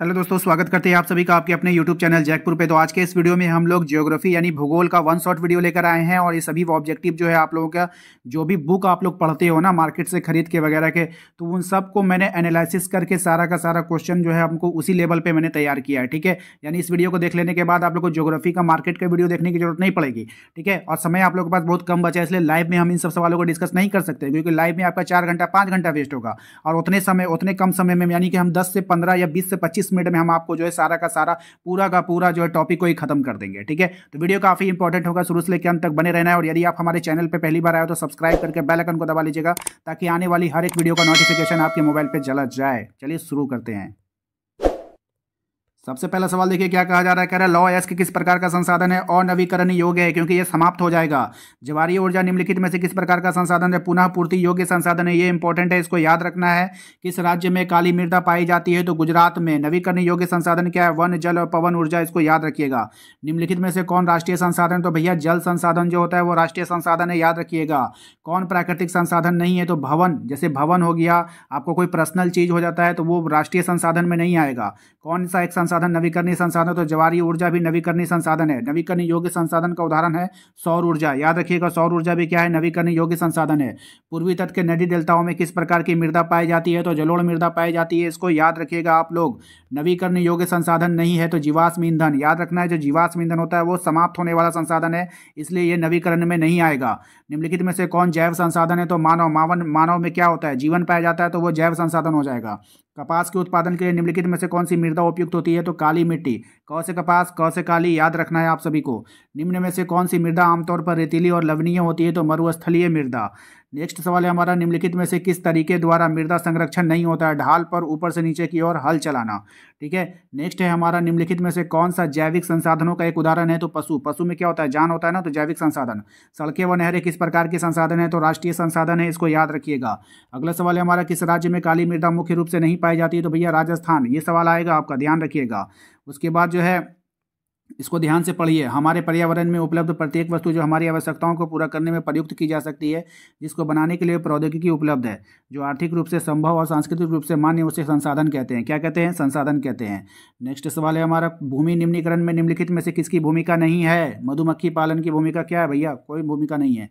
hello दोस्तों स्वागत करते हैं आप सभी का आपके अपने यूट्यूब चैनल जयपुर पे तो आज के इस वीडियो में हम लोग ज्योग्राफी यानी भूगोल का वन शॉट वीडियो लेकर आए हैं और ये सभी ऑब्जेक्टिव जो है आप लोगों का जो भी बुक आप लोग पढ़ते हो ना मार्केट से खरीद के वगैरह के तो उन सबको मैंने एनालिसिस करके सारा का सारा क्वेश्चन जो है हमको उसी लेवल पर मैंने तैयार किया है ठीक है यानी इस वीडियो को देख लेने के बाद आप लोग को ज्योग्राफी का मार्केट का वीडियो देखने की जरूरत नहीं पड़ेगी ठीक है और समय आप लोग के पास बहुत कम बचा है इसलिए लाइव में हम इन सब सवालों को डिस्कस नहीं कर सकते क्योंकि लाइव में आपका चार घंटा पाँच घंटा वेस्ट होगा और उतने समय उतने कम समय में यानी कि हम दस से पंद्रह या बीस से पच्चीस इस मिनट में हम आपको जो है सारा का सारा पूरा का पूरा जो है टॉपिक को ही खत्म कर देंगे ठीक है तो वीडियो काफी इंपॉर्टेंट होगा शुरू से लेकर अंत तक बने रहना है और यदि आप हमारे चैनल पर पहली बार आए तो सब्सक्राइब करके बैलकन को दबा लीजिएगा ताकि आने वाली हर एक वीडियो का नोटिफिकेशन आपके मोबाइल पर चला जाए चलिए शुरू करते हैं सबसे पहला सवाल देखिए क्या कहा जा रहा है कह रहा है लॉ एस के किस प्रकार का संसाधन है और नवीकरण योग्य है क्योंकि यह समाप्त हो जाएगा जवारी ऊर्जा निम्नलिखित में से किस प्रकार का संसाधन है पुनः पूर्ति योग्य संसाधन है ये इंपॉर्टेंट है इसको याद रखना है किस राज्य में काली मृदा पाई जाती है तो गुजरात में नवीकरण योग्य संसाधन क्या है वन जल और पवन ऊर्जा इसको याद रखिएगा निम्नलिखित में से कौन राष्ट्रीय संसाधन तो भैया जल संसाधन जो होता है वो राष्ट्रीय संसाधन है याद रखिएगा कौन प्राकृतिक संसाधन नहीं है तो भवन जैसे भवन हो गया आपको कोई पर्सनल चीज हो जाता है तो वो राष्ट्रीय संसाधन में नहीं आएगा कौन सा एक संसाधन संसाधन नवीकरणीय संसाधन तो जवारी ऊर्जा भी नवीकरणीय संसाधन है नवीकरणीय योग्य संसाधन का उदाहरण है सौर ऊर्जा याद रखिएगा सौर ऊर्जा भी क्या है नवीकरणीय योग्य संसाधन है पूर्वी तट के नदी डेल्टाओं में किस प्रकार की मृदा पाई जाती है तो जलोड़ मृदा पाई जाती है इसको याद रखिएगा आप लोग नवीकरणीय योग्य संसाधन नहीं है तो जीवाश्म ईंधन याद रखना है जो जीवाश्म ईंधन होता है वो समाप्त होने वाला संसाधन है इसलिए यह नवीकरण में नहीं आएगा निम्नलिखित में से कौन जैव संसाधन है तो मानव मावन मानव में क्या होता है जीवन पाया जाता है तो वो जैव संसाधन हो जाएगा कपास के उत्पादन के लिए निम्नलिखित में से कौन सी मृदा उपयुक्त होती है तो काली मिट्टी कौ से कपास कौ से काली याद रखना है आप सभी को निम्न में से कौन सी मृदा आमतौर पर रेतीली और लवणीय होती है तो मरुस्थलीय मृदा नेक्स्ट सवाल है हमारा निम्नलिखित में से किस तरीके द्वारा मृदा संरक्षण नहीं होता है ढाल पर ऊपर से नीचे की ओर हल चलाना ठीक है नेक्स्ट है हमारा निम्नलिखित में से कौन सा जैविक संसाधनों का एक उदाहरण है तो पशु पशु में क्या होता है जान होता है ना तो जैविक संसाधन सड़कें व नहरें किस प्रकार के संसाधन है तो राष्ट्रीय संसाधन है इसको याद रखिएगा अगला सवाल है हमारा किस राज्य में काली मृदा मुख्य रूप से नहीं पाई जाती है तो भैया राजस्थान ये सवाल आएगा आपका ध्यान रखिएगा उसके बाद जो है इसको ध्यान से पढ़िए हमारे पर्यावरण में उपलब्ध प्रत्येक वस्तु जो हमारी आवश्यकताओं को पूरा करने में प्रयुक्त की जा सकती है जिसको बनाने के लिए प्रौद्योगिकी उपलब्ध है जो आर्थिक रूप से संभव और सांस्कृतिक रूप से मान्य उसे संसाधन कहते हैं क्या कहते हैं संसाधन कहते हैं नेक्स्ट सवाल है हमारा भूमि निम्नीकरण में निम्नलिखित में से किसकी भूमिका नहीं है मधुमक्खी पालन की भूमिका क्या है भैया कोई भूमिका नहीं है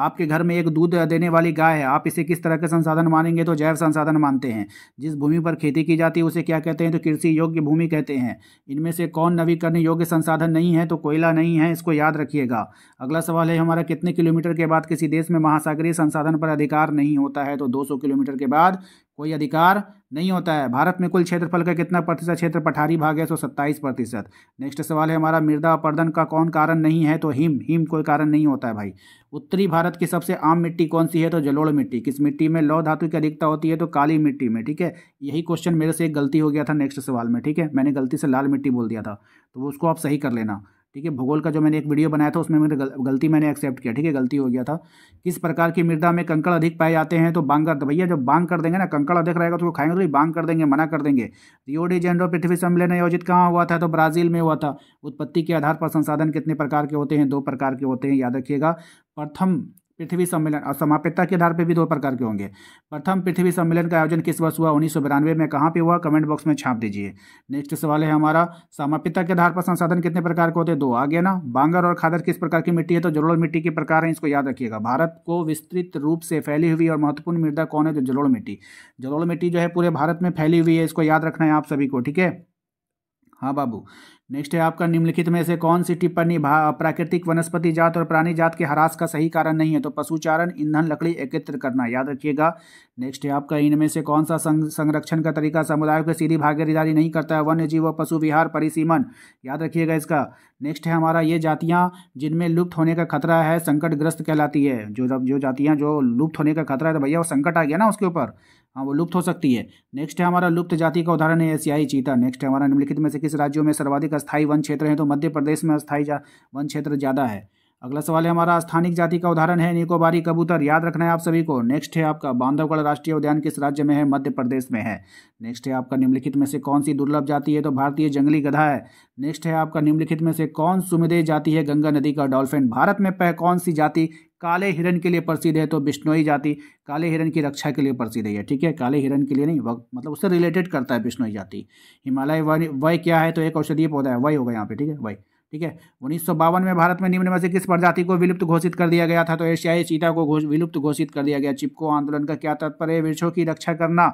आपके घर में एक दूध देने वाली गाय है आप इसे किस तरह के संसाधन मानेंगे तो जैव संसाधन मानते हैं जिस भूमि पर खेती की जाती है उसे क्या कहते हैं तो कृषि योग्य भूमि कहते हैं इनमें से कौन नवीकरण योग्य संसाधन नहीं है तो कोयला नहीं है इसको याद रखिएगा अगला सवाल है हमारा कितने किलोमीटर के बाद किसी देश में महासागरीय संसाधन पर अधिकार नहीं होता है तो 200 किलोमीटर के बाद कोई अधिकार नहीं होता है भारत में कुल क्षेत्रफल का कितना प्रतिशत क्षेत्र पठारी भाग है सो सत्ताईस प्रतिशत नेक्स्ट सवाल है हमारा मृदा अपर्दन का कौन कारण नहीं है तो हिम हिम कोई कारण नहीं होता है भाई उत्तरी भारत की सबसे आम मिट्टी कौन सी है तो जलोड़ मिट्टी किस मिट्टी में लौ धातु की अधिकता होती है तो काली मिट्टी में ठीक है यही क्वेश्चन मेरे से एक गलती हो गया था नेक्स्ट सवाल में ठीक है मैंने गलती से लाल मिट्टी बोल दिया था तो उसको आप सही कर लेना ठीक है भूगोल का जो मैंने एक वीडियो बनाया था उसमें मेरे गलती मैंने एक्सेप्ट किया ठीक है गलती हो गया था किस प्रकार की मृदा में कंकड़ अधिक पाए जाते हैं तो बांग कर भैया जब बांग कर देंगे ना कंकड़ अधिक रहेगा तो वो खाएंगे तो बांग कर देंगे मना कर देंगे रियोडी जेंडो पृथ्वी सम्मेलन आयोजित कहाँ हुआ था तो ब्राजील में हुआ था उत्पत्ति के आधार पर संसाधन कितने प्रकार के होते हैं दो प्रकार के होते हैं याद रखिएगा प्रथम पृथ्वी सम्मेलन और समाप्यता के आधार पर भी दो प्रकार के होंगे प्रथम पृथ्वी सम्मेलन का आयोजन किस वर्ष हुआ उन्नीस में कहाँ पे हुआ कमेंट बॉक्स में छाप दीजिए नेक्स्ट सवाल है हमारा समाप्यता के आधार पर संसाधन कितने प्रकार के होते हैं दो आ गया ना बांगर और खादर किस प्रकार की मिट्टी है तो जलोड़ मिट्टी के प्रकार है इसको याद रखिएगा भारत को विस्तृत रूप से फैली हुई और महत्वपूर्ण मृदा कौन है तो जलोड़ मिट्टी जलोड़ मिट्टी जो है पूरे भारत में फैली हुई है इसको याद रखना है आप सभी को ठीक है हाँ बाबू नेक्स्ट है आपका निम्नलिखित में से कौन सी टिप्पणी प्राकृतिक वनस्पति जात और प्राणी जात के हरास का सही कारण नहीं है तो पशुचारण ईंधन लकड़ी एकत्र करना याद रखिएगा नेक्स्ट है आपका इनमें से कौन सा संरक्षण का तरीका समुदायों के सीधी भागीदारी नहीं करता है वन्य जीव व पशु विहार परिसीमन याद रखिएगा इसका नेक्स्ट है हमारा ये जातियाँ जिनमें लुप्त होने का खतरा है संकटग्रस्त कहलाती है जो जो जातियाँ जो लुप्त होने का खतरा है तो भैया वो संकट आ गया ना उसके ऊपर हाँ वो लुप्त हो सकती है नेक्स्ट है हमारा लुप्त जाति का उदाहरण है एशियाई चीता नेक्स्ट है हमारा निम्नलिखित में से किस राज्यों में सर्वाधिक अस्थायी वन क्षेत्र है तो मध्य प्रदेश में अस्थायी वन क्षेत्र ज़्यादा है अगला सवाल है हमारा स्थानिक जाति का उदाहरण है निकोबारी कबूतर याद रखना है आप सभी को नेक्स्ट है आपका बांधवगढ़ राष्ट्रीय उद्यान किस राज्य में है मध्य प्रदेश में है नेक्स्ट है आपका निम्नलिखित में से कौन सी दुर्लभ जाति है तो भारतीय जंगली गधा है नेक्स्ट है आपका निम्नलिखित में से कौन सुमिदे जाति है गंगा नदी का डॉल्फिन भारत में पह कौन सी जाति काले हिरण के लिए प्रसिद्ध है तो बिश्नोई जाति काले हिरण की रक्षा के लिए प्रसिद्ध है ठीक है काले हिरण के लिए नहीं मतलब उससे रिलेटेड करता है बिश्नोई जाति हिमालय वय क्या है तो एक औषधीय पौधा है वही होगा यहाँ पे ठीक है वही ठीक है उन्नीस में भारत में निम्न में से किस प्रजाति को विलुप्त घोषित कर दिया गया था तो एशियाई चीता को विलुप्त घोषित कर दिया गया चिपको आंदोलन का क्या तात्पर्य वृक्षों की रक्षा करना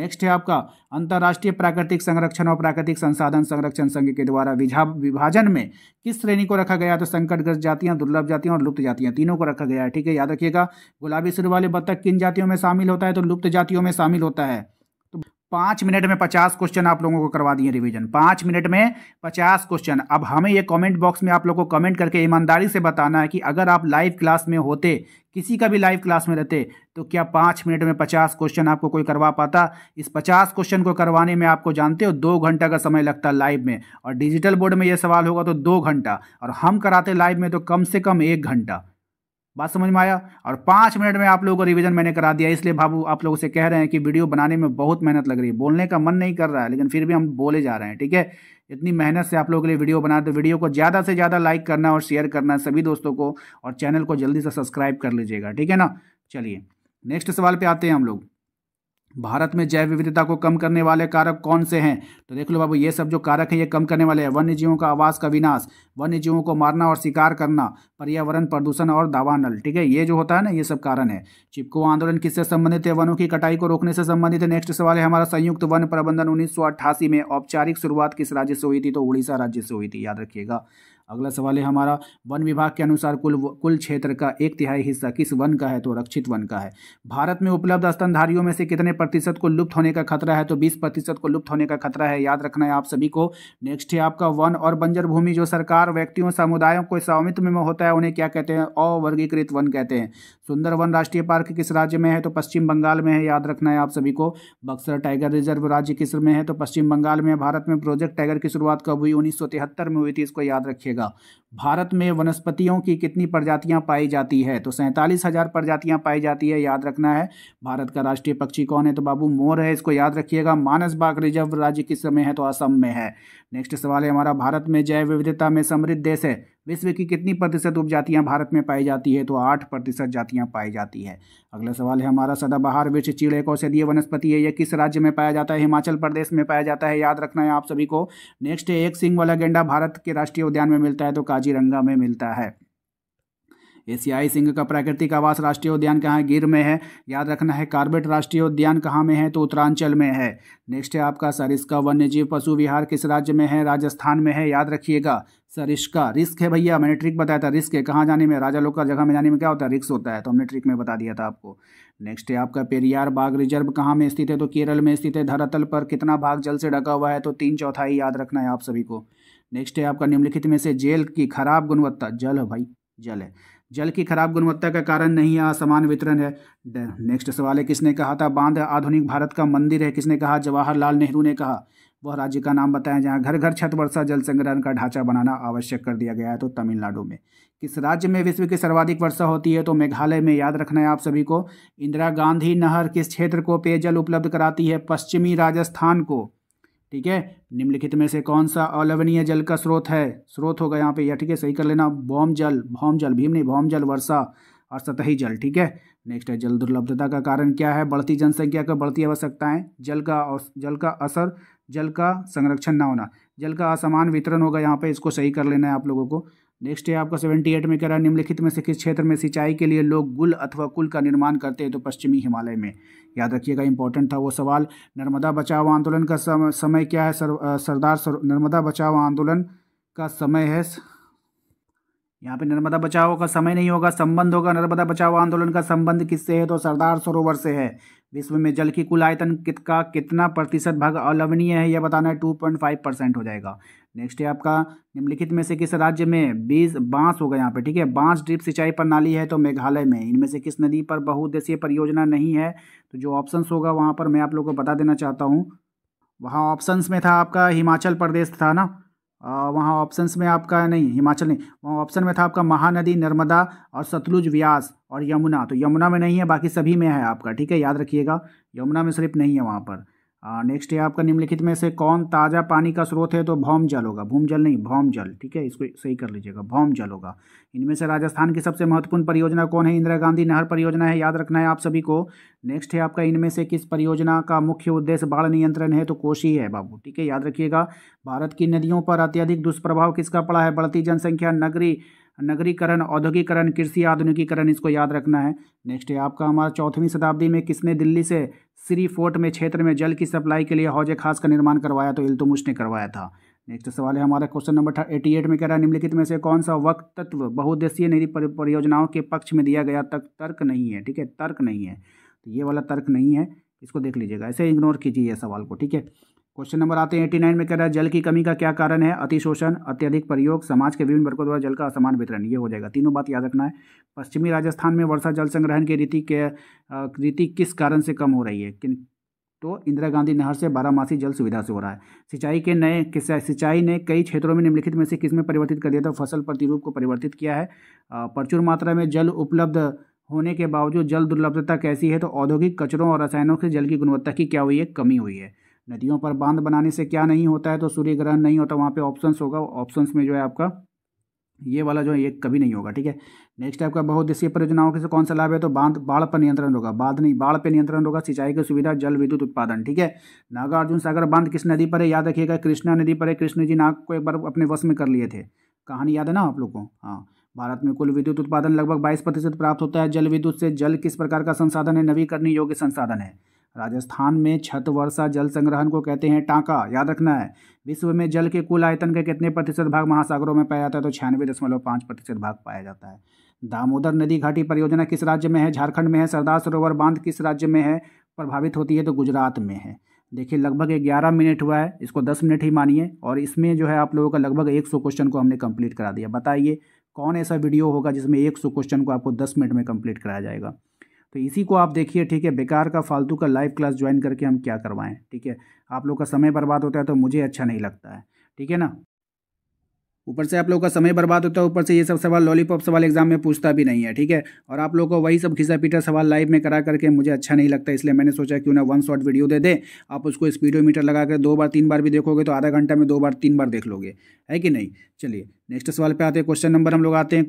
नेक्स्ट है आपका अंतर्राष्ट्रीय प्राकृतिक संरक्षण और प्राकृतिक संसाधन संरक्षण संघ के द्वारा विभाजन में किस श्रेणी को रखा गया तो संकटग्रस्त जातियां दुर्लभ जातियां और लुप्त जातियां तीनों को रखा गया है ठीक है याद रखिएगा गुलाबी सिर वाले बत्तख किन जातियों में शामिल होता है तो लुप्त जातियों में शामिल होता है पाँच मिनट में पचास क्वेश्चन आप लोगों को करवा दिए रिवीजन पाँच मिनट में पचास क्वेश्चन अब हमें ये कमेंट बॉक्स में आप लोगों को कमेंट करके ईमानदारी से बताना है कि अगर आप लाइव क्लास में होते किसी का भी लाइव क्लास में रहते तो क्या पाँच मिनट में पचास क्वेश्चन आपको कोई करवा पाता इस पचास क्वेश्चन को करवाने में आपको जानते हो दो घंटा का समय लगता है लाइव में और डिजिटल बोर्ड में यह सवाल होगा तो दो घंटा और हम कराते लाइव में तो कम से कम एक घंटा बात समझ में आया और पाँच मिनट में आप लोगों को रिवीजन मैंने करा दिया इसलिए बाबू आप लोगों से कह रहे हैं कि वीडियो बनाने में बहुत मेहनत लग रही है बोलने का मन नहीं कर रहा है लेकिन फिर भी हम बोले जा रहे हैं ठीक है इतनी मेहनत से आप लोगों के लिए वीडियो बना तो वीडियो को ज़्यादा से ज़्यादा लाइक करना और शेयर करना सभी दोस्तों को और चैनल को जल्दी से सब्सक्राइब कर लीजिएगा ठीक है ना चलिए नेक्स्ट सवाल पर आते हैं हम लोग भारत में जैव विविधता को कम करने वाले कारक कौन से हैं तो देख लो बाबू ये सब जो कारक हैं ये कम करने वाले हैं वन्य जीवों का आवास का विनाश वन्य जीवों को मारना और शिकार करना पर्यावरण प्रदूषण और दावानल ठीक है ये जो होता है ना ये सब कारण है चिपको आंदोलन किससे संबंधित है वनों की कटाई को रोकने से संबंधित है नेक्स्ट सवाल है हमारा संयुक्त वन प्रबंधन उन्नीस में औपचारिक शुरुआत किस राज्य से हुई थी तो उड़ीसा राज्य से हुई थी याद रखिएगा अगला सवाल है हमारा वन विभाग के अनुसार कुल कुल क्षेत्र का एक तिहाई हिस्सा किस वन का है तो रक्षित वन का है भारत में उपलब्ध स्तनधारियों में से कितने प्रतिशत को लुप्त होने का खतरा है तो बीस प्रतिशत को लुप्त होने का खतरा है याद रखना है आप सभी को नेक्स्ट है आपका वन और बंजर भूमि जो सरकार व्यक्तियों समुदायों को स्वामित्व में होता है उन्हें क्या कहते हैं अवर्गीकृत वन कहते हैं सुंदर वन राष्ट्रीय पार्क किस राज्य में है तो पश्चिम बंगाल में है याद रखना है आप सभी को बक्सर टाइगर रिजर्व राज्य किस में है तो पश्चिम बंगाल में भारत में प्रोजेक्ट टाइगर की शुरुआत कब हुई उन्नीस में हुई थी इसको याद रखिएगा जाएगा भारत में वनस्पतियों की कितनी प्रजातियां पाई जाती है तो सैंतालीस हज़ार प्रजातियां पाई जाती है याद रखना है भारत का राष्ट्रीय पक्षी कौन है तो बाबू मोर है इसको याद रखिएगा मानस बाग रिजर्व राज्य किस समय है तो असम में है नेक्स्ट सवाल है हमारा भारत में जैव विविधता में समृद्ध देश है विश्व की कितनी प्रतिशत उपजातियाँ भारत में पाई जाती है तो आठ प्रतिशत जातियाँ पाई जाती है अगला सवाल है हमारा सदाबहार वृक्ष चीड़े को औषधीय वनस्पति है यह किस राज्य में पाया जाता है हिमाचल प्रदेश में पाया जाता है याद रखना है आप सभी को नेक्स्ट है एक सिंह वाला गेंडा भारत के राष्ट्रीय उद्यान में मिलता है तो काजीरंगा में मिलता है एशियाई सिंह का प्राकृतिक आवास राष्ट्रीय उद्यान कहाँ है गिर में है याद रखना है कार्बेट राष्ट्रीय उद्यान कहाँ में है तो उत्तरांचल में है नेक्स्ट है आपका सरिस्का वन्यजीव पशु विहार किस राज्य में है राजस्थान में है याद रखिएगा सरिस्का रिस्क है भैया मैंने ट्रिक बताया था रिस्क है कहाँ जाने में राजा लोग का जगह में जाने में क्या होता है रिस्क होता है तो हमने ट्रिक में बता दिया था आपको नेक्स्ट है आपका पेरियार बाग रिजर्व कहाँ में स्थित है तो केरल में स्थित है धरातल पर कितना भाग जल से ढका हुआ है तो तीन चौथाई याद रखना है आप सभी को नेक्स्ट है आपका निम्नलिखित में से जेल की खराब गुणवत्ता जल है भाई जल है जल की खराब गुणवत्ता का कारण नहीं है असमान वितरण है नेक्स्ट सवाल है किसने कहा था बांध आधुनिक भारत का मंदिर है किसने कहा जवाहरलाल नेहरू ने कहा वह राज्य का नाम बताया जहाँ घर घर छत वर्षा जल संग्रहण का ढांचा बनाना आवश्यक कर दिया गया है तो तमिलनाडु में किस राज्य में विश्व की सर्वाधिक वर्षा होती है तो मेघालय में याद रखना है आप सभी को इंदिरा गांधी नहर किस क्षेत्र को पेयजल उपलब्ध कराती है पश्चिमी राजस्थान को ठीक है निम्नलिखित में से कौन सा अलवनीय जल का स्रोत है स्रोत होगा यहाँ पे यह ठीक है सही कर लेना भौम जल भौम जल भीम नहीं भौम जल वर्षा और सतही जल ठीक है नेक्स्ट है जल दुर्लभता का कारण क्या है बढ़ती जनसंख्या का बढ़ती आवश्यकताएं जल का जल का असर जल का संरक्षण ना होना जल का असमान वितरण होगा यहाँ पे इसको सही कर लेना है आप लोगों को नेक्स्ट है आपका सेवेंटी एट में कह रहा है निम्नलिखित में से किस क्षेत्र में सिंचाई के लिए लोग गुल अथवा कुल का निर्माण करते हैं तो पश्चिमी हिमालय में याद रखिएगा इंपॉर्टेंट था वो सवाल नर्मदा बचाओ आंदोलन का समय, समय क्या है सर, सरदार सर, नर्मदा बचाओ आंदोलन का समय है यहाँ पे नर्मदा बचाओ का समय नहीं होगा संबंध होगा नर्मदा बचाओ आंदोलन का संबंध किससे है तो सरदार सरोवर से है विश्व में जल की कुल आयतन कित का कितना प्रतिशत भाग अलवनीय है यह बताना है टू पॉइंट फाइव परसेंट हो जाएगा नेक्स्ट है आपका निम्नलिखित में से किस राज्य में बीज बांस होगा यहाँ पे ठीक है बांस ड्रिप सिंचाई प्रणाली है तो मेघालय में इनमें से किस नदी पर बहुउद्देशीय परियोजना नहीं है तो जो ऑप्शन होगा वहाँ पर मैं आप लोग को बता देना चाहता हूँ वहाँ ऑप्शंस में था आपका हिमाचल प्रदेश था ना वहाँ ऑप्शंस में आपका नहीं हिमाचल नहीं वहाँ ऑप्शन में था आपका महानदी नर्मदा और सतलुज व्यास और यमुना तो यमुना में नहीं है बाकी सभी में है आपका ठीक है याद रखिएगा यमुना में सिर्फ नहीं है वहाँ पर नेक्स्ट है आपका निम्नलिखित में से कौन ताज़ा पानी का स्रोत है तो भौम जल होगा भूम जल नहीं भौम जल ठीक है इसको सही कर लीजिएगा भौम जल होगा इनमें से राजस्थान की सबसे महत्वपूर्ण परियोजना कौन है इंदिरा गांधी नहर परियोजना है याद रखना है आप सभी को नेक्स्ट है आपका इनमें से किस परियोजना का मुख्य उद्देश्य बाढ़ नियंत्रण है तो कोशी है बाबू ठीक है याद रखिएगा भारत की नदियों पर अत्यधिक दुष्प्रभाव किसका पड़ा है बढ़ती जनसंख्या नगरी नगरीकरण औद्योगिकरण कृषि आधुनिकीकरण इसको याद रखना है नेक्स्ट है आपका हमारा चौथवीं शताब्दी में किसने दिल्ली से श्री फोर्ट में क्षेत्र में जल की सप्लाई के लिए हौजे खास का निर्माण करवाया तो इल्तुमुश ने करवाया था नेक्स्ट सवाल है हमारा क्वेश्चन नंबर एटी एट में कह रहा है निम्नलिखित में से कौन सा वक्त तत्व बहुद्देशीय निधि परियोजनाओं के पक्ष में दिया गया तक तर्क नहीं है ठीक है तर्क नहीं है तो ये वाला तर्क नहीं है इसको देख लीजिएगा ऐसे इग्नोर कीजिए सवाल को ठीक है क्वेश्चन नंबर आते हैं 89 नाइन में कह रहा है जल की कमी का क्या कारण है अतिशोषण अत्यधिक प्रयोग समाज के विभिन्न वर्गों द्वारा जल का असमान वितरण ये हो जाएगा तीनों बात याद रखना है पश्चिमी राजस्थान में वर्षा जल संग्रहण की रीति के रीति किस कारण से कम हो रही है किन तो इंदिरा गांधी नहर से बारामासी जल सुविधा से हो रहा है सिंचाई के नए सिंचाई ने कई क्षेत्रों में निम्नलिखित में से किस में परिवर्तित कर दिया था फसल प्रतिरूप को परिवर्तित किया है प्रचुर मात्रा में जल उपलब्ध होने के बावजूद जल दुर्लभता कैसी है तो औद्योगिक कचरों और रसायनों से जल की गुणवत्ता की क्या हुई है कमी हुई है नदियों पर बांध बनाने से क्या नहीं होता है तो सूर्य ग्रहण नहीं होता वहाँ पे ऑप्शंस होगा ऑप्शंस में जो है आपका ये वाला जो है ये कभी नहीं होगा ठीक है नेक्स्ट आपका बहुउद्देशीय परियोजनाओं के से कौन सा लाभ है तो बांध बाढ़ पर नियंत्रण होगा बांध नहीं बाढ़ पर नियंत्रण होगा सिंचाई की सुविधा जल विद्युत उत्पादन ठीक है नागार्जुन सागर बांध किस नदी पर है याद रखिएगा कृष्णा नदी पर है कृष्ण जी नाग को एक बार अपने वश में कर लिए थे कहानी याद है ना आप लोग को हाँ भारत में कुल विद्युत उत्पादन लगभग बाईस प्रतिशत प्राप्त होता है जल विद्युत से जल किस प्रकार का संसाधन है नवीकरणीय योग्य संसाधन है राजस्थान में छत वर्षा जल संग्रहण को कहते हैं टाँका याद रखना है विश्व में जल के कुल आयतन के कितने प्रतिशत भाग महासागरों में पाया जाता है तो छियानवे दशमलव पाँच प्रतिशत भाग पाया जाता है दामोदर नदी घाटी परियोजना किस राज्य में है झारखंड में है सरदार सरोवर बांध किस राज्य में है प्रभावित होती है तो गुजरात में है देखिए लगभग ग्यारह मिनट हुआ है इसको दस मिनट ही मानिए और इसमें जो है आप लोगों का लगभग एक सौ क्वेश्चन को हमने कंप्लीट करा दिया बताइए कौन ऐसा वीडियो होगा जिसमें एक सौ क्वेश्चन को आपको दस मिनट में कंप्लीट कराया जाएगा तो इसी को आप देखिए ठीक है बेकार का फालतू का लाइव क्लास ज्वाइन करके हम क्या करवाएं ठीक है आप लोग का समय बर्बाद होता है तो मुझे अच्छा नहीं लगता है ठीक है ना ऊपर से आप लोग का समय बर्बाद होता है ऊपर से ये सब सवाल लॉलीपॉप सवाल एग्जाम में पूछता भी नहीं है ठीक है और आप लोग को वही सब घिसा पीटा सवाल लाइव में करा करके मुझे अच्छा नहीं लगता इसलिए मैंने सोचा क्यों ना वन शॉट वीडियो दे दें आप उसको स्पीडोमीटर लगा कर दो बार तीन बार भी देखोगे तो आधा घंटा में दो बार तीन बार देख लोगे है कि नहीं चलिए नेक्स्ट सवाल पर आते हैं क्वेश्चन नंबर हम लोग आते हैं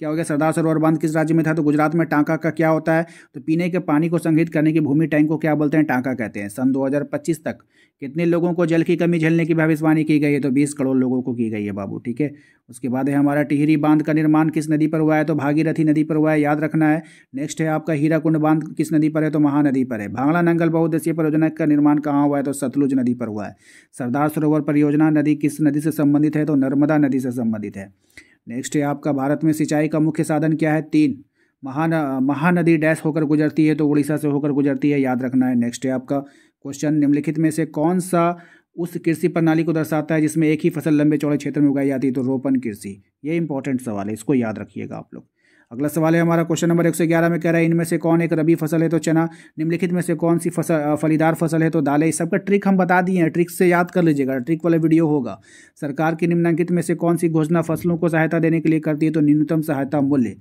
क्या हो गया सरदार सरोवर बांध किस राज्य में था तो गुजरात में टांका का क्या होता है तो पीने के पानी को संग्रहित करने की भूमि टैंक को क्या बोलते हैं टांका कहते हैं सन 2025 तक कितने लोगों को जल की कमी झेलने की भविष्यवाणी की गई है तो 20 करोड़ लोगों को की गई है बाबू ठीक है उसके बाद है हमारा टिहरी बांध का निर्माण किस नदी पर हुआ है तो भागीरथी नदी पर हुआ है याद रखना है नेक्स्ट है आपका हीरा बांध किस नदी पर है तो महानदी पर है भांगड़ा नंगल बहुउद्देशीय परियोजना का निर्माण कहाँ हुआ है तो सतलुज नदी पर हुआ है सरदार सरोवर परियोजना नदी किस नदी से संबंधित है तो नर्मदा नदी से संबंधित है नेक्स्ट है आपका भारत में सिंचाई का मुख्य साधन क्या है तीन महान महानदी डैश होकर गुजरती है तो उड़ीसा से होकर गुजरती है याद रखना है नेक्स्ट है आपका क्वेश्चन निम्नलिखित में से कौन सा उस कृषि प्रणाली को दर्शाता है जिसमें एक ही फसल लंबे चौड़े क्षेत्र में उगाई जाती है तो रोपण कृषि ये इंपॉर्टेंट सवाल है इसको याद रखिएगा आप लोग अगला सवाल है हमारा क्वेश्चन नंबर 111 में कह रहा है इनमें से कौन एक रबी फसल है तो चना निम्नलिखित में से कौन सी फसल फलीदार फसल है तो दालें सबका ट्रिक हम बता दिए हैं ट्रिक से याद कर लीजिएगा ट्रिक वाला वीडियो होगा सरकार की निम्नांकित में से कौन सी घोषणा फसलों को सहायता देने के लिए करती है तो न्यूनतम सहायता मूल्य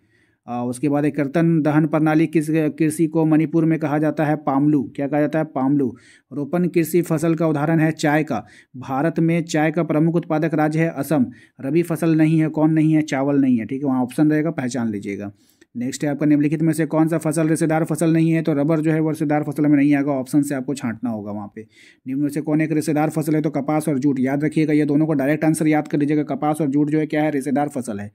उसके बाद एक कर्तन दहन प्रणाली किस कृषि को मणिपुर में कहा जाता है पामलू क्या कहा जाता है पामलू रोपण कृषि फसल का उदाहरण है चाय का भारत में चाय का प्रमुख उत्पादक राज्य है असम रबी फसल नहीं है कौन नहीं है चावल नहीं है ठीक है वहाँ ऑप्शन रहेगा पहचान लीजिएगा नेक्स्ट है आपका निम्नलिखित में से कौन सा फसल रेशेदार फसल नहीं है तो रबर जो है वो रेशेदार फसल में नहीं आएगा ऑप्शन से आपको छांटना होगा वहाँ पे निम्न में से कौन एक रेशेदार फसल है तो कपास और जूट याद रखिएगा ये दोनों को डायरेक्ट आंसर याद कर लीजिएगा कपास और जूट जो है क्या है रेशेदार फसल है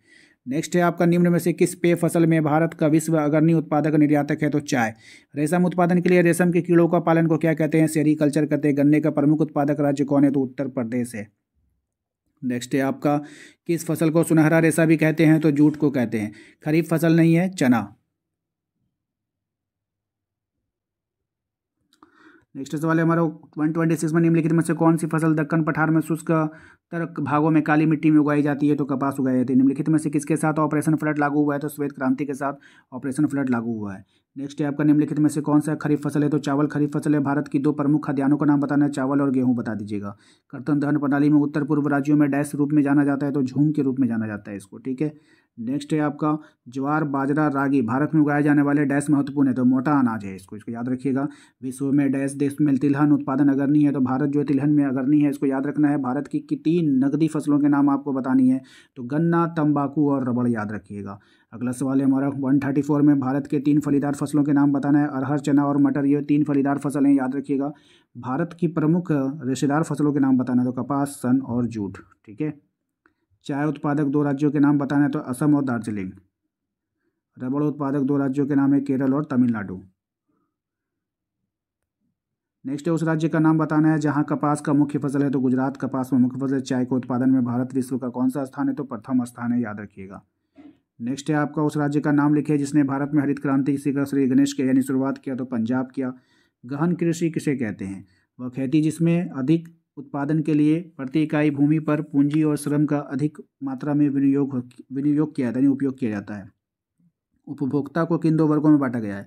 नेक्स्ट है आपका निम्न में से किस पेय फसल में भारत का विश्व अग्रणी उत्पादक निर्यातक है तो चाय रेशम उत्पादन के लिए रेशम के कीड़ों का पालन को क्या कहते हैं सेरिकल्चर कहते हैं गन्ने का प्रमुख उत्पादक राज्य कौन है तो उत्तर प्रदेश है नेक्स्ट है आपका किस फसल को सुनहरा रेशा भी कहते हैं तो जूट को कहते हैं खरीफ फसल नहीं है चना नेक्स्ट सवाल है हमारा वन ट्वेंटी सिक्स में निम्नलिखित में से कौन सी फसल दक्कन पठार में शुष्क तरक भागों में काली मिट्टी में उगाई जाती है तो कपास उगाई जाती है निम्नलिखित में से किसके साथ ऑपरेशन फ्लड लागू हुआ है तो श्वेत क्रांति के साथ ऑपरेशन फ्लड लागू हुआ है नेक्स्ट है आपका निम्नलिखित में से कौन सा खरीफ फसल है तो चावल खरीफ फसल है भारत की दो प्रमुख खाद्यान्नों का नाम बताना है चावल और गेहूँ बता दीजिएगा कर्तन दहन प्रणाली में उत्तर पूर्व राज्यों में डैश रूप में जाना जाता है तो झूम के रूप में जाना जाता है इसको ठीक है नेक्स्ट है आपका ज्वार बाजरा रागी भारत में उगाए जाने वाले डैश महत्वपूर्ण है तो मोटा अनाज है इसको इसको याद रखिएगा विश्व में डैश देश में तिलहन उत्पादन नहीं है तो भारत जो तिलहन में अगर नहीं है इसको याद रखना है भारत की तीन नकदी फसलों के नाम आपको बतानी है तो गन्ना तंबाकू और रबड़ याद रखिएगा अगला सवाल है हमारा वन में भारत के तीन फलीदार फसलों के नाम बताना है अरहर चना और मटर ये तीन फलीदार फसल याद रखिएगा भारत की प्रमुख रेशेदार फसलों के नाम बताना है तो कपास सन और जूट ठीक है चाय उत्पादक दो राज्यों के नाम बताना है तो असम और दार्जिलिंग रबड़ उत्पादक दो राज्यों के नाम है केरल और तमिलनाडु नेक्स्ट है उस राज्य का नाम बताना है जहाँ कपास का मुख्य फसल है तो गुजरात कपास में मुख्य फसल चाय के उत्पादन में भारत विश्व का कौन सा स्थान है तो प्रथम स्थान है याद रखिएगा नेक्स्ट है आपका उस राज्य का नाम लिखे जिसने भारत में हरित क्रांति का श्री गणेश के यानी शुरुआत किया तो पंजाब किया गहन कृषि किसे कहते हैं वह खेती जिसमें अधिक उत्पादन के लिए प्रति इकाई भूमि पर पूंजी और श्रम का अधिक मात्रा में विनियोग विनियोग किया जाता है उपयोग किया जाता है उपभोक्ता को किन दो वर्गों में बांटा गया है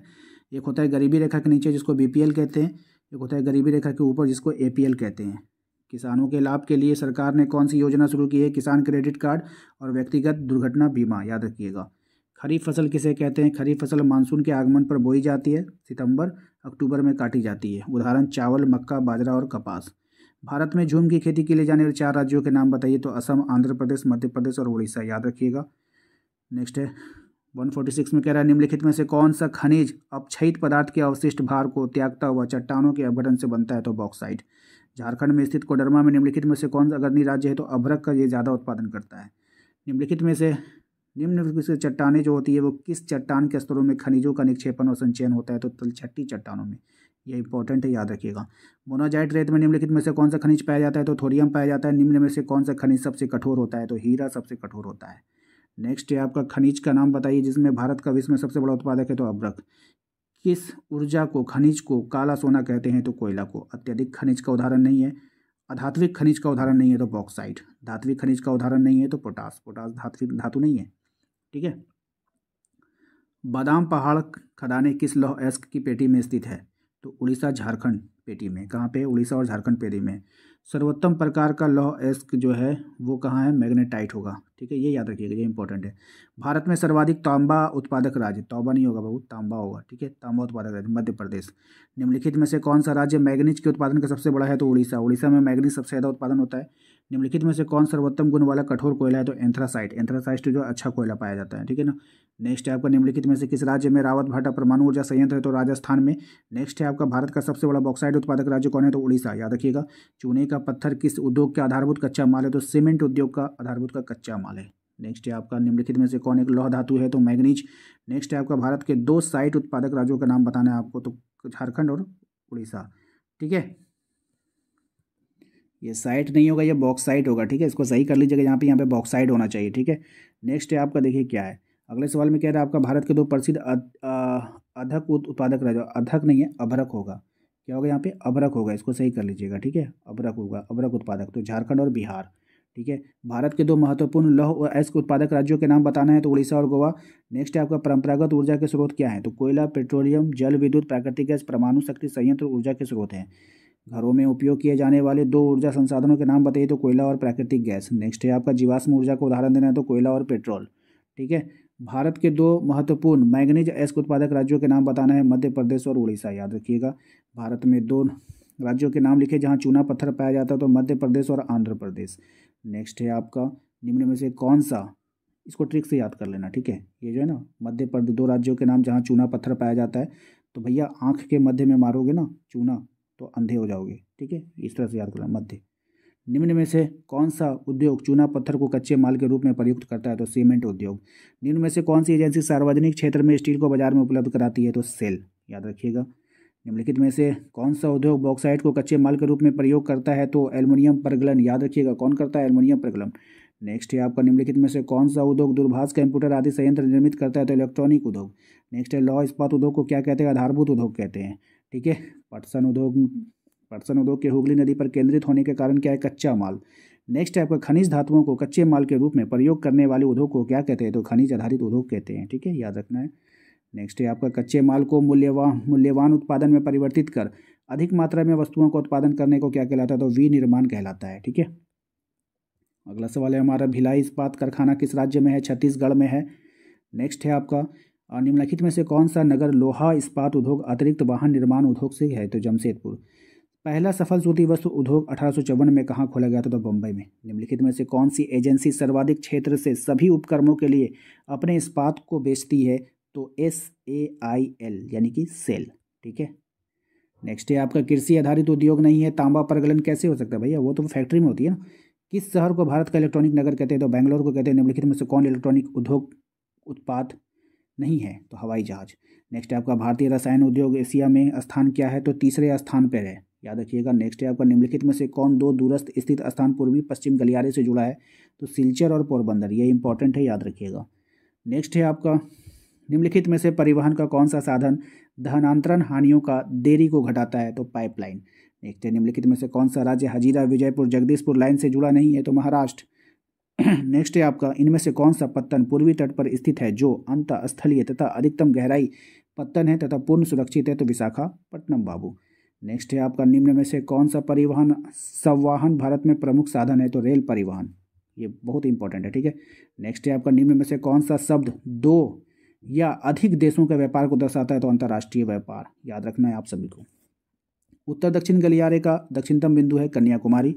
एक होता है गरीबी रेखा के नीचे जिसको बी कहते हैं एक होता है गरीबी रेखा के ऊपर जिसको ए कहते हैं किसानों के लाभ के लिए सरकार ने कौन सी योजना शुरू की है किसान क्रेडिट कार्ड और व्यक्तिगत दुर्घटना बीमा याद रखिएगा खरीफ फसल किसे कहते हैं खरीफ फसल मानसून के आगमन पर बोई जाती है सितंबर अक्टूबर में काटी जाती है उदाहरण चावल मक्का बाजरा और कपास भारत में झूम की खेती के लिए जाने वाले चार राज्यों के नाम बताइए तो असम आंध्र प्रदेश मध्य प्रदेश और उड़ीसा याद रखिएगा नेक्स्ट है 146 में कह रहा है निम्नलिखित में से कौन सा खनिज अपक्षयित पदार्थ के अवशिष्ट भार को त्यागता हुआ चट्टानों के अपघटन से बनता है तो बॉक्साइट झारखंड में स्थित कोडरमा में निम्नलिखित में से कौन सा अग्रणी राज्य है तो अभ्रक का ये ज़्यादा उत्पादन करता है निम्नलिखित में से निम्न चट्टाने जो होती है वो किस चट्टान के स्तरों में खनिजों का निक्षेपण और संचयन होता है तो तलछट्टी चट्टानों में ये इंपॉर्टेंट है याद रखिएगा मोनोजाइट रेत में निम्नलिखित में से कौन सा खनिज पाया जाता है तो थोरियम पाया जाता है निम्न में से कौन सा खनिज सबसे कठोर होता है तो हीरा सबसे कठोर होता है नेक्स्ट है आपका खनिज का नाम बताइए जिसमें भारत का विश्व में सबसे बड़ा उत्पादक है तो अब्रक किस ऊर्जा को खनिज को काला सोना कहते हैं तो कोयला को अत्यधिक खनिज का उदाहरण नहीं है अधात्विक खनिज का उदाहरण नहीं है तो बॉक्साइट धात्विक खनिज का उदाहरण नहीं है तो पोटास पोटास धात्विक धातु नहीं है ठीक है बादाम पहाड़ खदाने किस लौह एस्क की पेटी में स्थित है तो उड़ीसा झारखंड पेटी में कहाँ पे उड़ीसा और झारखंड पेटी में सर्वोत्तम प्रकार का लौह एस्क जो है वो कहाँ है मैग्नेटाइट होगा ठीक है ये याद रखिएगा ये इंपॉर्टेंट है भारत में सर्वाधिक तांबा उत्पादक राज्य तांबा नहीं होगा बाबू तांबा होगा ठीक है तांबा उत्पादक राज्य मध्य प्रदेश निम्नलिखित में से कौन सा राज्य मैग्नीज के उत्पादन का सबसे बड़ा है तो उड़ीसा उड़ीसा में मैग्नीज सबसे ज़्यादा उत्पादन होता है निम्नलिखित में से कौन सर्वोत्तम गुण वाला कठोर कोयला है तो एंथ्रासाइट एंथ्रासाइट जो अच्छा कोयला पाया जाता है ठीक है ना नेक्स्ट है आपका निम्नलिखित में से किस राज्य में रावत भाटा परमाणु ऊर्जा संयंत्र है तो राजस्थान में नेक्स्ट है आपका भारत का सबसे बड़ा बॉक्साइड उत्पादक राज्य कौन है तो उड़ीसा याद रखिएगा चूने का पत्थर किस उद्योग के आधारभूत कच्चा माल है तो सीमेंट उद्योग का आधारभूत का कच्चा माल इस्तेमाल है नेक्स्ट है आपका निम्नलिखित में से कौन एक लौह धातु है तो मैग्नीज नेक्स्ट है आपका भारत के दो साइट उत्पादक राज्यों का नाम बताना है आपको तो झारखंड और उड़ीसा ठीक है ये साइट नहीं होगा ये बॉक्स साइट होगा ठीक है इसको सही कर लीजिएगा यहाँ पे यहाँ पे बॉक्स साइट होना चाहिए ठीक है नेक्स्ट है आपका देखिए क्या है अगले सवाल में कह रहा है आपका भारत के दो प्रसिद्ध अधक उत्पादक राज्य अधक नहीं है अभरक होगा क्या होगा यहाँ पे अभरक होगा इसको सही कर लीजिएगा ठीक है अभरक होगा अभरक उत्पादक तो झारखंड और बिहार ठीक है भारत के दो महत्वपूर्ण लौह और अयस्क उत्पादक राज्यों के नाम बताना है तो उड़ीसा और गोवा नेक्स्ट है आपका परंपरागत ऊर्जा के स्रोत क्या है तो कोयला पेट्रोलियम जल विद्युत प्राकृतिक गैस परमाणु शक्ति संयंत्र ऊर्जा के स्रोत हैं घरों में उपयोग किए जाने वाले दो ऊर्जा संसाधनों के नाम बताइए तो कोयला और प्राकृतिक गैस नेक्स्ट है आपका जीवाश्म ऊर्जा को उदाहरण देना है तो कोयला और पेट्रोल ठीक है भारत के दो महत्वपूर्ण मैग्नीज अयस्क उत्पादक राज्यों के नाम बताना है मध्य प्रदेश और उड़ीसा याद रखिएगा भारत में दो राज्यों के नाम लिखे जहाँ चूना पत्थर पाया जाता है तो मध्य प्रदेश और आंध्र प्रदेश नेक्स्ट है आपका निम्न में से कौन सा इसको ट्रिक से याद कर लेना ठीक है ये जो है ना मध्य प्रदेश दो राज्यों के नाम जहाँ चूना पत्थर पाया जाता है तो भैया आँख के मध्य में मारोगे ना चूना तो अंधे हो जाओगे ठीक है इस तरह से याद करना मध्य निम्न में से कौन सा उद्योग चूना पत्थर को कच्चे माल के रूप में प्रयुक्त करता है तो सीमेंट उद्योग निम्न में से कौन सी एजेंसी सार्वजनिक क्षेत्र में स्टील को बाजार में उपलब्ध कराती है तो सेल याद रखिएगा निम्नलिखित में से कौन सा उद्योग बॉक्साइट को कच्चे माल के रूप में प्रयोग करता है तो एल्युमिनियम प्रगलन याद रखिएगा कौन करता है एल्युमिनियम प्रगलन नेक्स्ट है आपका निम्नलिखित में से कौन सा उद्योग दूरभाष कंप्यूटर आदि संयंत्र निर्मित करता है तो इलेक्ट्रॉनिक उद्योग नेक्स्ट है लॉ इस्पात उद्योग को क्या कहते हैं आधारभूत उद्योग कहते हैं ठीक है पटसन उद्योग पटसन उद्योग के हुगली नदी पर केंद्रित होने के कारण क्या है कच्चा माल नेक्स्ट है आपका खनिज धातुओं को कच्चे माल के रूप में प्रयोग करने वाले उद्योग को क्या कहते हैं तो खनिज आधारित उद्योग कहते हैं ठीक है याद रखना है नेक्स्ट है आपका कच्चे माल को मूल्यवान मूल्यवान उत्पादन में परिवर्तित कर अधिक मात्रा में वस्तुओं का उत्पादन करने को क्या कहलाता है तो विनिर्माण कहलाता है ठीक है अगला सवाल है हमारा भिलाई इस्पात कारखाना किस राज्य में है छत्तीसगढ़ में है नेक्स्ट है आपका निम्नलिखित में से कौन सा नगर लोहा इस्पात उद्योग अतिरिक्त वाहन निर्माण उद्योग से है तो जमशेदपुर पहला सफल सूती वस्तु उद्योग अठारह में कहाँ खोला गया था तो बम्बई में निम्नलिखित में से कौन सी एजेंसी सर्वाधिक क्षेत्र से सभी उपकरणों के लिए अपने इस्पात को बेचती है तो एस ए आई एल यानी कि सेल ठीक है नेक्स्ट है आपका कृषि आधारित उद्योग नहीं है तांबा प्रगलन कैसे हो सकता है भैया वो तो फैक्ट्री में होती है ना किस शहर को भारत का इलेक्ट्रॉनिक नगर कहते हैं तो बैंगलोर को कहते हैं निम्नलिखित में से कौन इलेक्ट्रॉनिक उद्योग उत्पाद नहीं है तो हवाई जहाज नेक्स्ट है आपका भारतीय रसायन उद्योग एशिया में स्थान क्या है तो तीसरे स्थान पर है याद रखिएगा नेक्स्ट है आपका निम्नलिखित में से कौन दो दूरस्थ स्थित स्थान पूर्वी पश्चिम गलियारे से जुड़ा है तो सिलचर और पोरबंदर ये इंपॉर्टेंट है याद रखिएगा नेक्स्ट है आपका निम्नलिखित में से परिवहन का कौन सा साधन धनांतरण हानियों का देरी को घटाता है तो पाइपलाइन नेक्स्ट है निम्नलिखित में से कौन सा राज्य हजीरा विजयपुर जगदीशपुर लाइन से जुड़ा नहीं है तो महाराष्ट्र नेक्स्ट है आपका इनमें से कौन सा पत्तन पूर्वी तट पर स्थित है जो अंत स्थलीय तथा अधिकतम गहराई पत्तन है तथा पूर्ण सुरक्षित है तो विशाखापट्टनम बाबू नेक्स्ट है आपका निम्न में से कौन सा परिवहन संवाहन भारत में प्रमुख साधन है तो रेल परिवहन ये बहुत इंपॉर्टेंट है ठीक है नेक्स्ट है आपका निम्न में से कौन सा शब्द दो या अधिक देशों के व्यापार को दर्शाता है तो अंतर्राष्ट्रीय व्यापार याद रखना है आप सभी को उत्तर दक्षिण गलियारे का दक्षिणतम बिंदु है कन्याकुमारी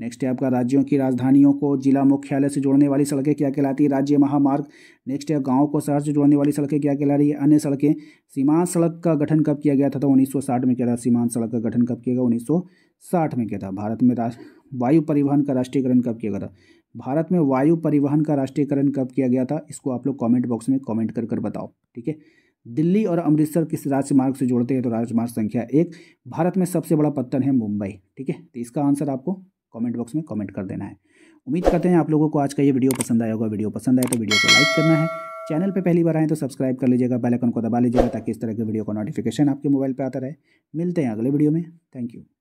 नेक्स्ट है आपका राज्यों की राजधानियों को जिला मुख्यालय से जोड़ने वाली सड़कें क्या कहलाती है राज्य महामार्ग नेक्स्ट है गाँव को शहर से जोड़ने वाली सड़कें क्या कहला रही है अन्य सड़कें सीमांत सड़क का गठन कब किया गया था तो 1960 में किया था सीमांत सड़क का गठन कब किया गया 1960 में किया था भारत में वायु परिवहन का राष्ट्रीयकरण कब किया गया था भारत में वायु परिवहन का राष्ट्रीयकरण कब किया गया था इसको आप लोग कमेंट बॉक्स में कमेंट कर कर बताओ ठीक है दिल्ली और अमृतसर किस राजमार्ग से जोड़ते हैं तो राजमार्ग संख्या एक भारत में सबसे बड़ा पत्तन है मुंबई ठीक है तो इसका आंसर आपको कमेंट बॉक्स में कमेंट कर देना है उम्मीद करते हैं आप लोगों को आज का ये वीडियो पसंद आया होगा वीडियो पसंद आए तो वीडियो को लाइक करना है चैनल पर पहली बार आए तो सब्सक्राइब कर लीजिएगा बेल को दबा लीजिएगा ताकि इस तरह के वीडियो का नोटिफिकेशन आपके मोबाइल पर आता रहे मिलते हैं अगले वीडियो में थैंक यू